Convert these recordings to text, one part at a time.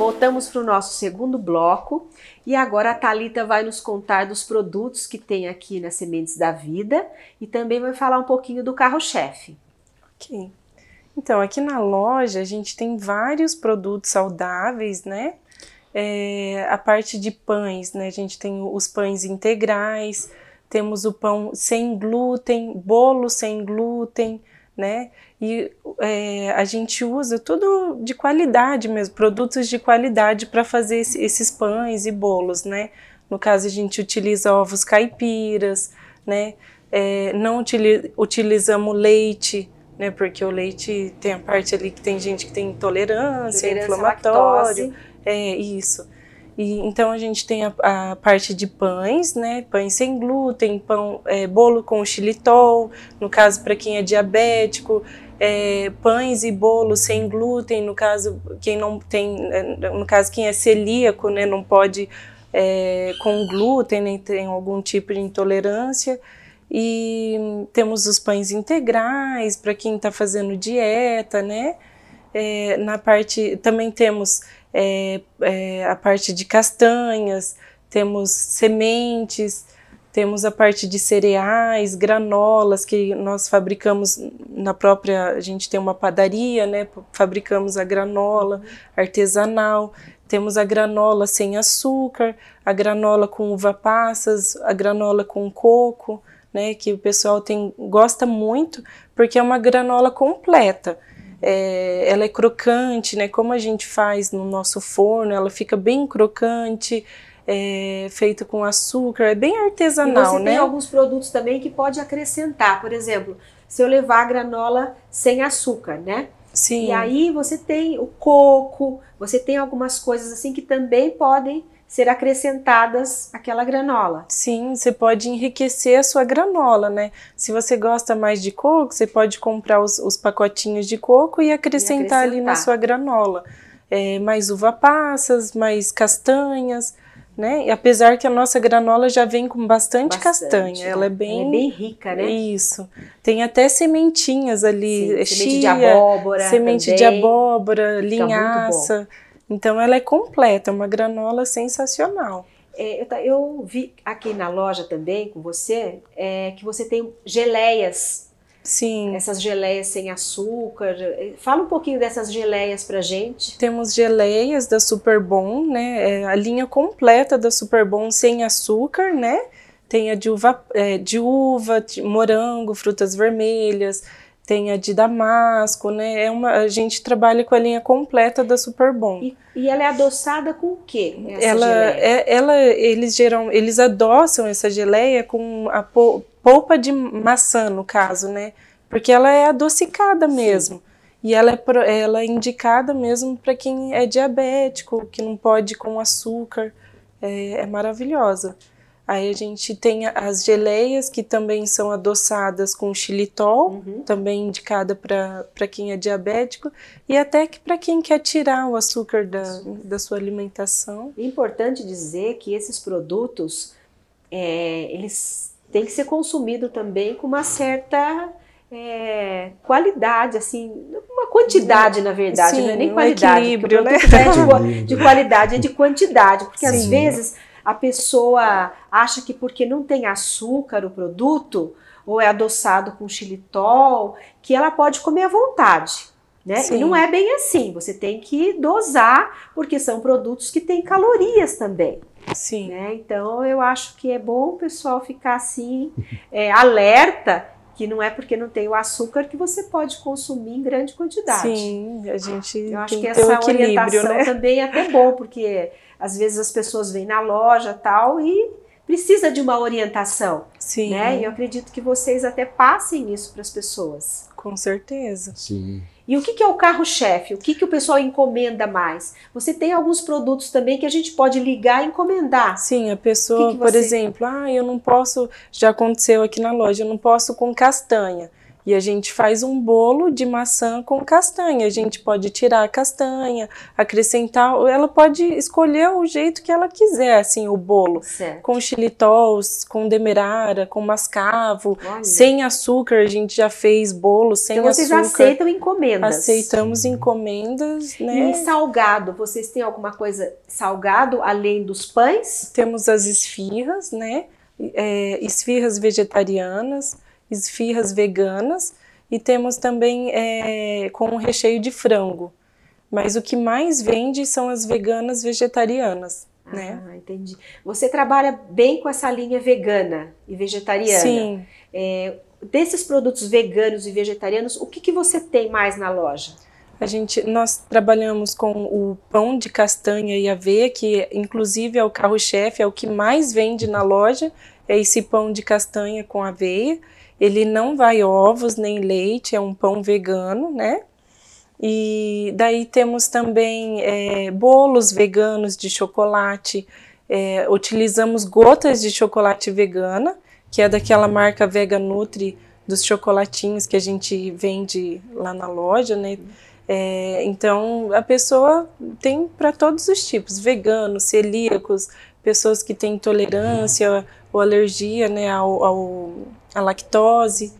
Voltamos para o nosso segundo bloco e agora a Talita vai nos contar dos produtos que tem aqui nas Sementes da Vida e também vai falar um pouquinho do carro-chefe. Ok. Então, aqui na loja a gente tem vários produtos saudáveis, né? É, a parte de pães, né? A gente tem os pães integrais, temos o pão sem glúten, bolo sem glúten, né? E é, a gente usa tudo de qualidade mesmo, produtos de qualidade para fazer esse, esses pães e bolos, né? No caso, a gente utiliza ovos caipiras, né? É, não utilizamos leite, né? Porque o leite tem a parte ali que tem gente que tem intolerância, intolerância inflamatório. É, isso. E, então a gente tem a, a, parte de pães, né? Pães sem glúten, pão, é, bolo com xilitol, no caso para quem é diabético, é, pães e bolos sem glúten, no caso quem não tem, é, no caso quem é celíaco, né? Não pode é, com glúten, nem tem algum tipo de intolerância. E temos os pães integrais para quem está fazendo dieta, né? É, na parte também temos é, é, a parte de castanhas, temos sementes, temos a parte de cereais, granolas que nós fabricamos na própria, a gente tem uma padaria, né? Fabricamos a granola artesanal, temos a granola sem açúcar, a granola com uva passas, a granola com coco, né, que o pessoal tem gosta muito, porque é uma granola completa é, ela é crocante, né? Como a gente faz no nosso forno, ela fica bem crocante. É, feito com açúcar, é bem artesanal, e você né? Tem alguns produtos também que pode acrescentar, por exemplo, se eu levar a granola sem açúcar, né? Sim. E aí você tem o coco, você tem algumas coisas assim que também podem ser acrescentadas àquela granola. Sim, você pode enriquecer a sua granola, né? Se você gosta mais de coco, você pode comprar os, os pacotinhos de coco e acrescentar, e acrescentar. ali na sua granola. É, mais uva passas, mais castanhas né? E apesar que a nossa granola já vem com bastante, bastante castanha, ela é, é bem, é bem rica, né? Isso. Tem até sementinhas ali, Sim, chia, semente de abóbora, semente também. de abóbora, linhaça. Então ela é completa, é uma granola sensacional. É, eu, eu, vi aqui na loja também com você é, que você tem geleias Sim. Essas geleias sem açúcar. Fala um pouquinho dessas geleias pra gente. Temos geleias da Super Bom, né? É a linha completa da Super Bom sem açúcar, né? Tem a de uva, é, de uva, de morango, frutas vermelhas, tem a de damasco, né? É uma, a gente trabalha com a linha completa da Super Bom. E, e ela é adoçada com o quê? ela, é, ela, eles geram, eles adoçam essa geleia com a, polpa de maçã, no caso, né? Porque ela é adocicada mesmo. Sim. E ela é, ela é indicada mesmo para quem é diabético, que não pode com açúcar. É, é maravilhosa. Aí a gente tem as geleias, que também são adoçadas com xilitol, uhum. também indicada para quem é diabético, e até que para quem quer tirar o açúcar da, da sua alimentação. Importante dizer que esses produtos, é, eles tem que ser consumido também com uma certa é, qualidade, assim, uma quantidade, na verdade, né? Sim, não é nem qualidade. Equilíbrio, né? é de, de, qualidade, é de quantidade, porque Sim. às vezes a pessoa acha que porque não tem açúcar o produto, ou é adoçado com xilitol, que ela pode comer à vontade. Né? E não é bem assim, você tem que dosar, porque são produtos que têm calorias também. Sim. Né? Então eu acho que é bom o pessoal ficar assim, é, alerta que não é porque não tem o açúcar que você pode consumir em grande quantidade. Sim, a gente. Eu acho que essa orientação né? também é até bom, porque às vezes as pessoas vêm na loja tal e precisa de uma orientação. Sim. Né? E eu acredito que vocês até passem isso para as pessoas. Com certeza. Sim. E o que, que é o carro-chefe? O que, que o pessoal encomenda mais? Você tem alguns produtos também que a gente pode ligar e encomendar. Sim, a pessoa, que que você... por exemplo, ah, eu não posso, já aconteceu aqui na loja, eu não posso com castanha. E a gente faz um bolo de maçã com castanha. A gente pode tirar a castanha, acrescentar. Ela pode escolher o jeito que ela quiser, assim, o bolo. Certo. Com xilitol, com demerara, com mascavo, Olha. sem açúcar. A gente já fez bolo sem então, vocês açúcar. Vocês aceitam encomendas? Aceitamos uhum. encomendas, né? E salgado, vocês têm alguma coisa salgado além dos pães? Temos as esfirras, né? É, esfirras vegetarianas esfirras veganas e temos também é, com recheio de frango. Mas o que mais vende são as veganas vegetarianas. Né? Ah, né? entendi. Você trabalha bem com essa linha vegana e vegetariana. Sim. É, desses produtos veganos e vegetarianos, o que, que você tem mais na loja? A gente, nós trabalhamos com o pão de castanha e aveia, que inclusive é o carro-chefe, é o que mais vende na loja, é esse pão de castanha com aveia. Ele não vai ovos nem leite, é um pão vegano, né? E daí temos também é, bolos veganos de chocolate. É, utilizamos gotas de chocolate vegana, que é daquela marca Vega Nutri dos chocolatinhos que a gente vende lá na loja, né? É, então a pessoa tem para todos os tipos, veganos, celíacos, pessoas que têm intolerância ou alergia, né, ao, ao a lactose.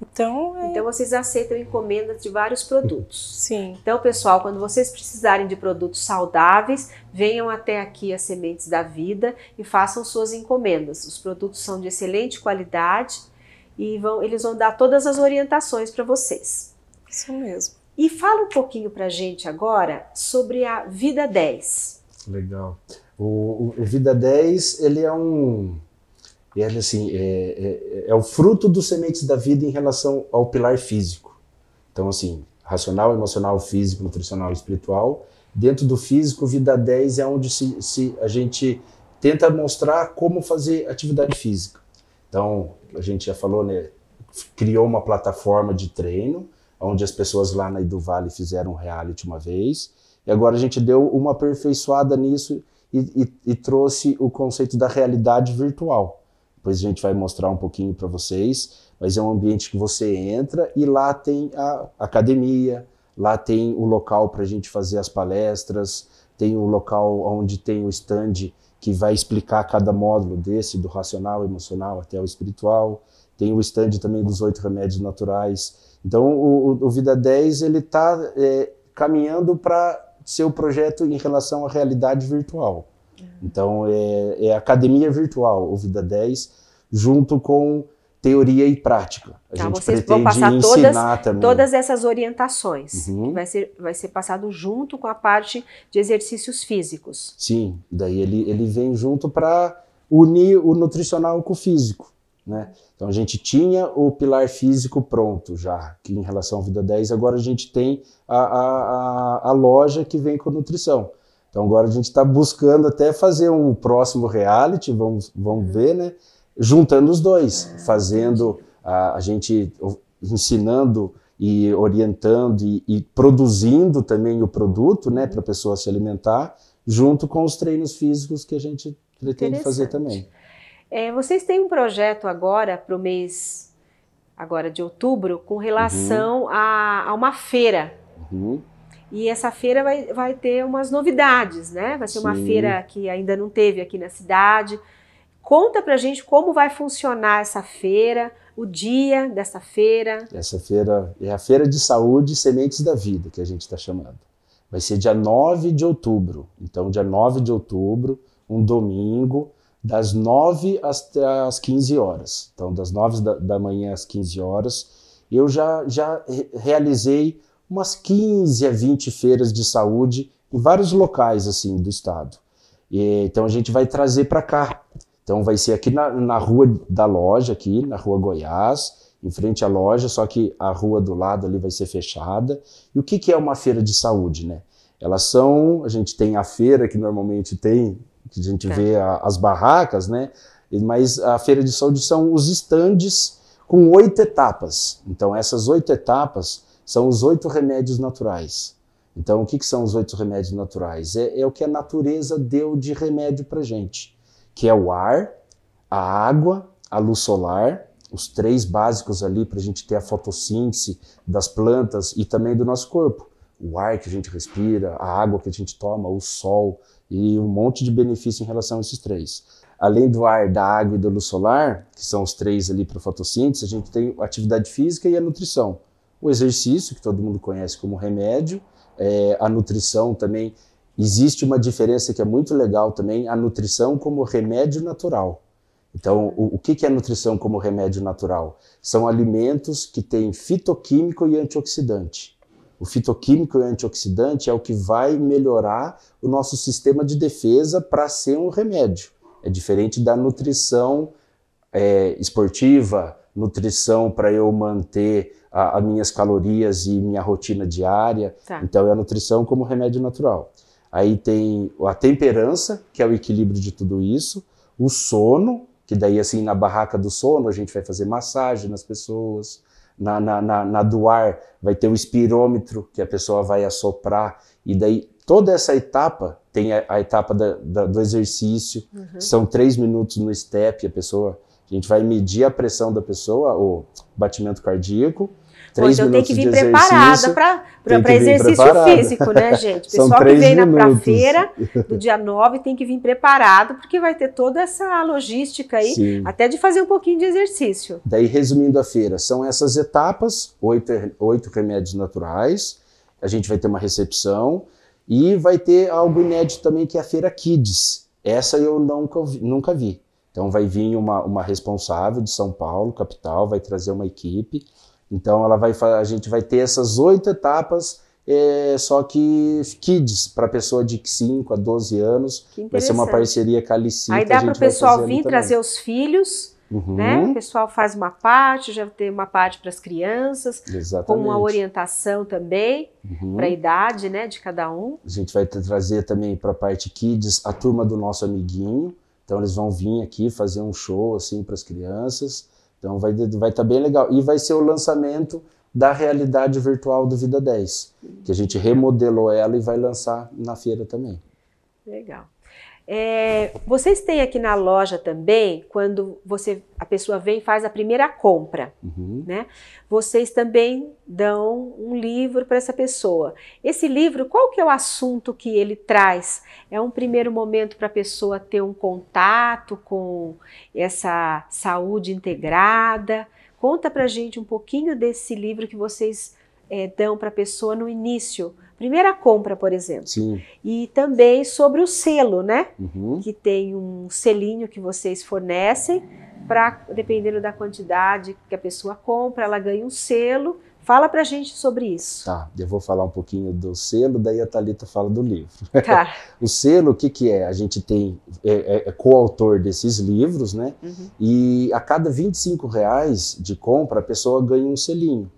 Então, é... então vocês aceitam encomendas de vários produtos. Sim. Então, pessoal, quando vocês precisarem de produtos saudáveis, venham até aqui as Sementes da Vida e façam suas encomendas. Os produtos são de excelente qualidade e vão, eles vão dar todas as orientações para vocês. Isso mesmo. E fala um pouquinho para a gente agora sobre a Vida 10. Legal. O, o Vida 10, ele é um é assim, é, é, é, o fruto dos sementes da vida em relação ao pilar físico. Então, assim, racional, emocional, físico, nutricional, espiritual. Dentro do físico, vida 10 é onde se, se a gente tenta mostrar como fazer atividade física. Então, a gente já falou, né? Criou uma plataforma de treino, onde as pessoas lá na Edu Vale fizeram um reality uma vez. E agora a gente deu uma aperfeiçoada nisso e, e, e trouxe o conceito da realidade virtual. Depois a gente vai mostrar um pouquinho para vocês, mas é um ambiente que você entra e lá tem a academia, lá tem o local para a gente fazer as palestras, tem o local onde tem o stand que vai explicar cada módulo desse, do racional, emocional até o espiritual. Tem o stand também dos oito remédios naturais. Então, o, o Vida 10 ele está é, caminhando para seu projeto em relação à realidade virtual. Então, é, é academia virtual, o Vida 10, junto com teoria e prática. A tá, gente vocês pretende vão passar ensinar todas, também. todas essas orientações. Uhum. Vai, ser, vai ser passado junto com a parte de exercícios físicos. Sim, daí ele, ele vem junto para unir o nutricional com o físico. Né? Então a gente tinha o pilar físico pronto já, que em relação ao Vida 10, agora a gente tem a, a, a, a loja que vem com nutrição. Então agora a gente está buscando até fazer um próximo reality, vamos, vamos uhum. ver, né? Juntando os dois, ah, fazendo a, a gente ensinando e orientando e, e, produzindo também o produto, né, uhum. para a pessoa se alimentar, junto com os treinos físicos que a gente pretende fazer também. É, vocês têm um projeto agora para o mês agora de outubro com relação uhum. a, a, uma feira. Uhum. E essa feira vai, vai ter umas novidades, né? Vai ser Sim. uma feira que ainda não teve aqui na cidade. Conta pra gente como vai funcionar essa feira, o dia dessa feira. Essa feira é a Feira de Saúde e Sementes da Vida, que a gente está chamando. Vai ser dia 9 de outubro. Então, dia 9 de outubro, um domingo, das 9 às, às 15 horas. Então, das 9 da, da manhã às 15 horas. Eu já, já realizei umas 15 a 20 feiras de saúde em vários locais assim do estado. E, então a gente vai trazer para cá. Então vai ser aqui na, na rua da loja, aqui na rua Goiás, em frente à loja, só que a rua do lado ali vai ser fechada. E o que, que é uma feira de saúde, né? Elas são, a gente tem a feira que normalmente tem, que a gente tá. vê a, as barracas, né? Mas a feira de saúde são os estandes com oito etapas. Então essas oito etapas são os oito remédios naturais. Então, o que, que são os oito remédios naturais? É, é o que a natureza deu de remédio para gente, que é o ar, a água, a luz solar, os três básicos ali para a gente ter a fotossíntese das plantas e também do nosso corpo. O ar que a gente respira, a água que a gente toma, o sol e um monte de benefício em relação a esses três. Além do ar, da água e da luz solar, que são os três ali para fotossíntese, a gente tem a atividade física e a nutrição o exercício, que todo mundo conhece como remédio, é, a nutrição também. Existe uma diferença que é muito legal também, a nutrição como remédio natural. Então, o, o que, que é nutrição como remédio natural? São alimentos que têm fitoquímico e antioxidante. O fitoquímico e o antioxidante é o que vai melhorar o nosso sistema de defesa para ser um remédio. É diferente da nutrição é, esportiva, nutrição para eu manter as minhas calorias e minha rotina diária. Tá. Então é a nutrição como remédio natural. Aí tem a temperança, que é o equilíbrio de tudo isso, o sono, que daí assim na barraca do sono a gente vai fazer massagem nas pessoas, na, na, na, na do ar vai ter um espirômetro que a pessoa vai assoprar, e daí toda essa etapa tem a, a etapa da, da, do exercício, uhum. são três minutos no step, a pessoa, a gente vai medir a pressão da pessoa, o batimento cardíaco, Hoje eu tenho que vir preparada para exercício físico, né, gente? O pessoal que vem na feira do dia 9 tem que vir preparado, porque vai ter toda essa logística aí, Sim. até de fazer um pouquinho de exercício. Daí, resumindo a feira, são essas etapas: oito, oito remédios naturais, a gente vai ter uma recepção e vai ter algo inédito também, que é a feira Kids. Essa eu nunca vi. Nunca vi. Então vai vir uma, uma responsável de São Paulo, capital, vai trazer uma equipe então ela vai, a gente vai ter essas oito etapas, é, só que kids, para pessoa de 5 a 12 anos. Vai ser uma parceria com a calicita. Aí dá para o pessoal vir trazer os filhos. Uhum. Né? O pessoal faz uma parte, já tem uma parte para as crianças, Exatamente. com uma orientação também uhum. para a idade né, de cada um. A gente vai trazer também para a parte kids a turma do nosso amiguinho. Então eles vão vir aqui fazer um show assim para as crianças. Então vai estar vai tá bem legal. E vai ser o lançamento da realidade virtual do Vida 10, que a gente remodelou ela e vai lançar na feira também. Legal. É, vocês têm aqui na loja também, quando você a pessoa vem e faz a primeira compra, uhum. né? Vocês também dão um livro para essa pessoa. Esse livro, qual que é o assunto que ele traz? É um primeiro momento para a pessoa ter um contato com essa saúde integrada. Conta para gente um pouquinho desse livro que vocês é, dão para a pessoa no início, primeira compra, por exemplo. Sim. E também sobre o selo, né? Uhum. Que tem um selinho que vocês fornecem para, dependendo da quantidade que a pessoa compra, ela ganha um selo. Fala pra gente sobre isso. Tá, eu vou falar um pouquinho do selo, daí a Thalita fala do livro. Tá. o selo, o que, que é? A gente tem, é, é, é coautor desses livros, né? Uhum. E a cada 25 reais de compra, a pessoa ganha um selinho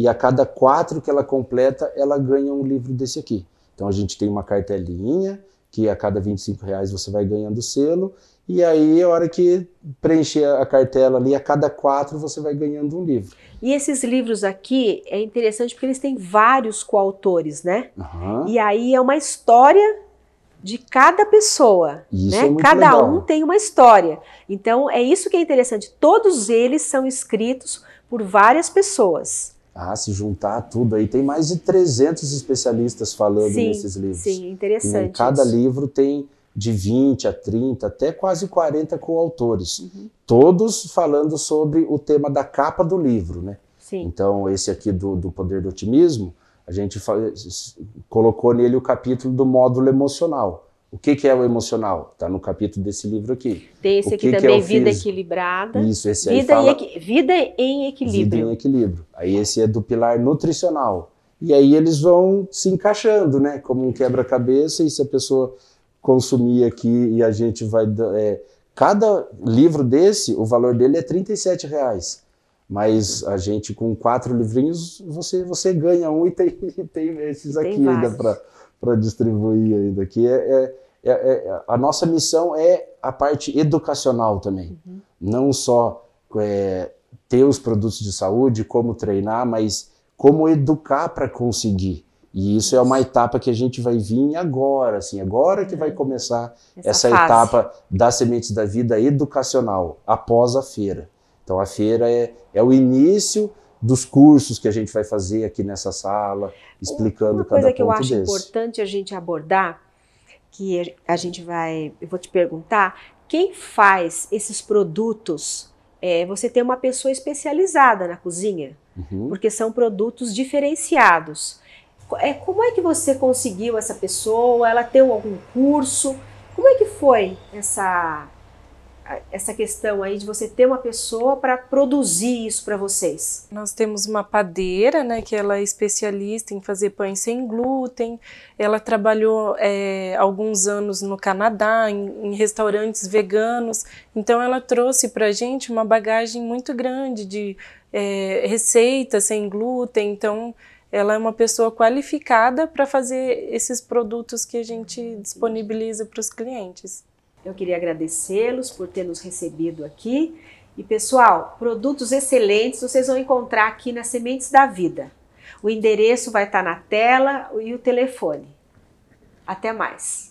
e a cada quatro que ela completa, ela ganha um livro desse aqui. Então a gente tem uma cartelinha que a cada 25 reais você vai ganhando selo e aí a hora que preencher a cartela ali, a cada quatro você vai ganhando um livro. E esses livros aqui é interessante porque eles têm vários coautores, né? Uhum. E aí é uma história de cada pessoa, isso né? É cada legal. um tem uma história. Então é isso que é interessante. Todos eles são escritos por várias pessoas. Ah, se juntar tudo aí. Tem mais de 300 especialistas falando sim, nesses livros. Sim, interessante. E né? cada isso. livro tem de 20 a 30, até quase 40 coautores. Uhum. Todos falando sobre o tema da capa do livro, né? Sim. Então, esse aqui do, do Poder do Otimismo, a gente colocou nele o capítulo do módulo emocional. O que, que é o emocional? Está no capítulo desse livro aqui. Tem esse o aqui que também, é Vida Equilibrada. Isso, esse vida aí fala... Em, vida em Equilíbrio. Vida em Equilíbrio. Aí esse é do pilar nutricional. E aí eles vão se encaixando, né? Como um quebra-cabeça, e se a pessoa consumir aqui e a gente vai... É, cada livro desse, o valor dele é R$ reais. Mas a gente, com quatro livrinhos, você, você ganha um e tem, tem esses tem aqui vários. ainda para para distribuir ainda. aqui. É, é, é, é, a nossa missão é a parte educacional também, uhum. não só é, ter os produtos de saúde, como treinar, mas como educar para conseguir. E isso é uma etapa que a gente vai vir agora, assim, agora que vai uhum. começar essa, essa etapa da Sementes da Vida educacional, após a feira. Então a feira é, é o início dos cursos que a gente vai fazer aqui nessa sala, explicando cada ponto Uma coisa que eu acho desse. importante a gente abordar, que a gente vai, eu vou te perguntar, quem faz esses produtos? É, você tem uma pessoa especializada na cozinha, uhum. porque são produtos diferenciados. É, como é que você conseguiu essa pessoa? Ela tem algum curso? Como é que foi essa essa questão aí de você ter uma pessoa para produzir isso para vocês? Nós temos uma padeira, né, que ela é especialista em fazer pães sem glúten. Ela trabalhou é, alguns anos no Canadá em, em, restaurantes veganos. Então ela trouxe para a gente uma bagagem muito grande de é, receitas sem glúten. Então ela é uma pessoa qualificada para fazer esses produtos que a gente disponibiliza para os clientes. Eu queria agradecê-los por ter nos recebido aqui. E pessoal, produtos excelentes vocês vão encontrar aqui na Sementes da Vida. O endereço vai estar na tela e o telefone. Até mais!